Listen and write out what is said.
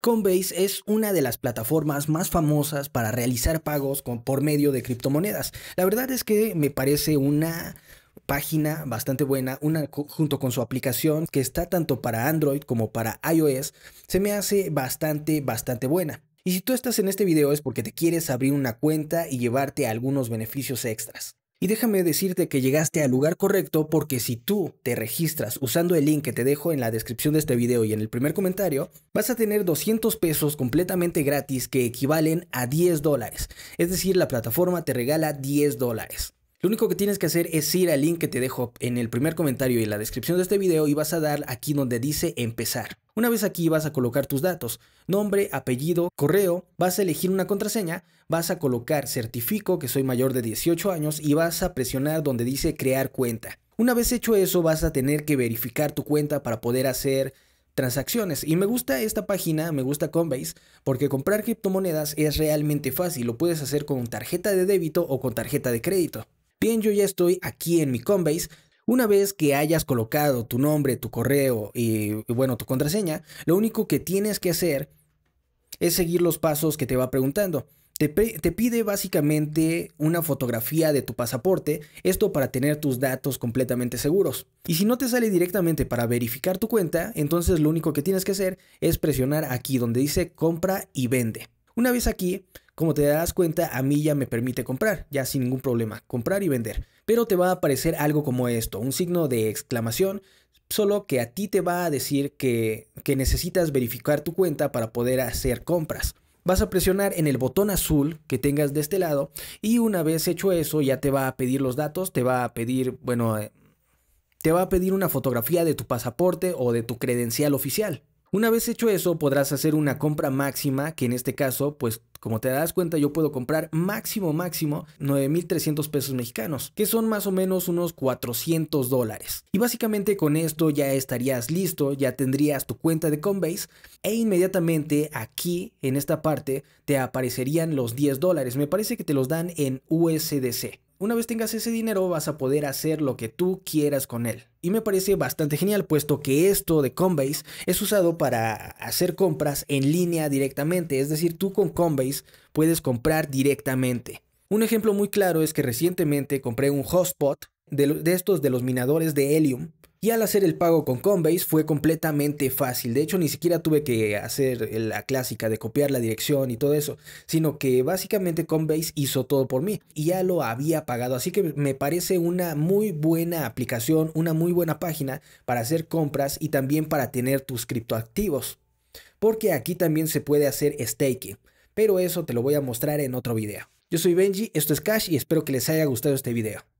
Coinbase es una de las plataformas más famosas para realizar pagos por medio de criptomonedas. La verdad es que me parece una página bastante buena, una junto con su aplicación que está tanto para Android como para iOS, se me hace bastante, bastante buena. Y si tú estás en este video es porque te quieres abrir una cuenta y llevarte algunos beneficios extras. Y déjame decirte que llegaste al lugar correcto porque si tú te registras usando el link que te dejo en la descripción de este video y en el primer comentario, vas a tener 200 pesos completamente gratis que equivalen a 10 dólares. Es decir, la plataforma te regala 10 dólares. Lo único que tienes que hacer es ir al link que te dejo en el primer comentario y en la descripción de este video y vas a dar aquí donde dice empezar. Una vez aquí vas a colocar tus datos, nombre, apellido, correo, vas a elegir una contraseña, vas a colocar certifico que soy mayor de 18 años y vas a presionar donde dice crear cuenta. Una vez hecho eso vas a tener que verificar tu cuenta para poder hacer transacciones. Y me gusta esta página, me gusta Coinbase, porque comprar criptomonedas es realmente fácil. Lo puedes hacer con tarjeta de débito o con tarjeta de crédito. Bien, yo ya estoy aquí en mi Coinbase. Una vez que hayas colocado tu nombre, tu correo y, bueno, tu contraseña, lo único que tienes que hacer es seguir los pasos que te va preguntando. Te, te, pide básicamente una fotografía de tu pasaporte, esto para tener tus datos completamente seguros. Y si no te sale directamente para verificar tu cuenta, entonces lo único que tienes que hacer es presionar aquí donde dice compra y vende. Una vez aquí, como te das cuenta, a mí ya me permite comprar, ya sin ningún problema, comprar y vender. Pero te va a aparecer algo como esto, un signo de exclamación, solo que a ti te va a decir que, que necesitas verificar tu cuenta para poder hacer compras vas a presionar en el botón azul que tengas de este lado y una vez hecho eso ya te va a pedir los datos, te va a pedir, bueno, eh, te va a pedir una fotografía de tu pasaporte o de tu credencial oficial. Una vez hecho eso, podrás hacer una compra máxima, que en este caso, pues como te das cuenta, yo puedo comprar máximo, máximo 9.300 pesos mexicanos, que son más o menos unos 400 dólares. Y básicamente con esto ya estarías listo, ya tendrías tu cuenta de Coinbase e inmediatamente aquí, en esta parte, te aparecerían los 10 dólares. Me parece que te los dan en USDC. Una vez tengas ese dinero vas a poder hacer lo que tú quieras con él. Y me parece bastante genial, puesto que esto de Coinbase es usado para hacer compras en línea directamente. Es decir, tú con Coinbase puedes comprar directamente. Un ejemplo muy claro es que recientemente compré un hotspot de, de estos de los minadores de Helium y al hacer el pago con Coinbase fue completamente fácil. De hecho, ni siquiera tuve que hacer la clásica de copiar la dirección y todo eso, sino que básicamente Coinbase hizo todo por mí y ya lo había pagado. Así que me parece una muy buena aplicación, una muy buena página para hacer compras y también para tener tus criptoactivos. Porque aquí también se puede hacer staking, pero eso te lo voy a mostrar en otro video. Yo soy Benji, esto es Cash y espero que les haya gustado este video.